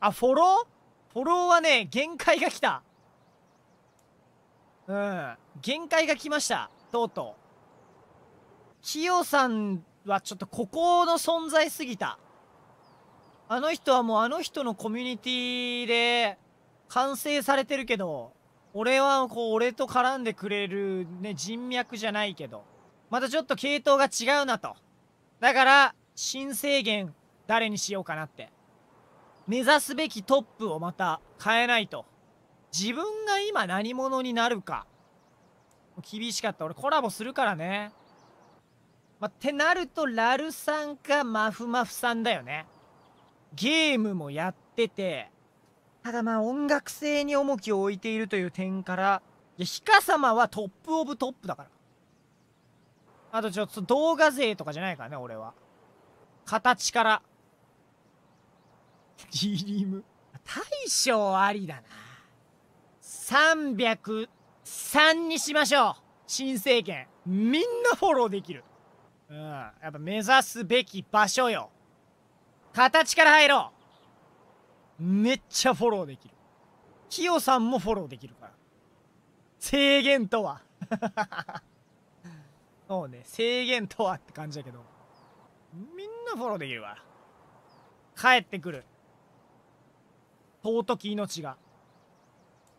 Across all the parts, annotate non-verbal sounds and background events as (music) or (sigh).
あ、フォローフォローはね、限界が来た。うん。限界が来ました。とうとう。キヨさんはちょっとここの存在すぎた。あの人はもうあの人のコミュニティで完成されてるけど、俺はこう俺と絡んでくれるね、人脈じゃないけど、またちょっと系統が違うなと。だから、新制限誰にしようかなって。目指すべきトップをまた変えないと。自分が今何者になるか。厳しかった。俺コラボするからね。まってなると、ラルさんかまふまふさんだよね。ゲームもやってて、ただまあ音楽性に重きを置いているという点から、いや、ヒカ様はトップオブトップだから。あとちょっと動画勢とかじゃないからね、俺は。形から。リリム大将ありだな303にしましょう新政権みんなフォローできるうんやっぱ目指すべき場所よ形から入ろうめっちゃフォローできるキヨさんもフォローできるから制限とは (laughs) そうね制限とはって感じだけどみんなフォローできるわ帰ってくる尊き命が、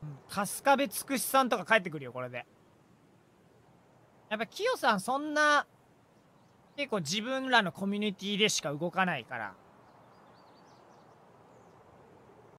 うん、春日部つくしさんとか帰ってくるよこれでやっぱキヨさんそんな結構自分らのコミュニティでしか動かないから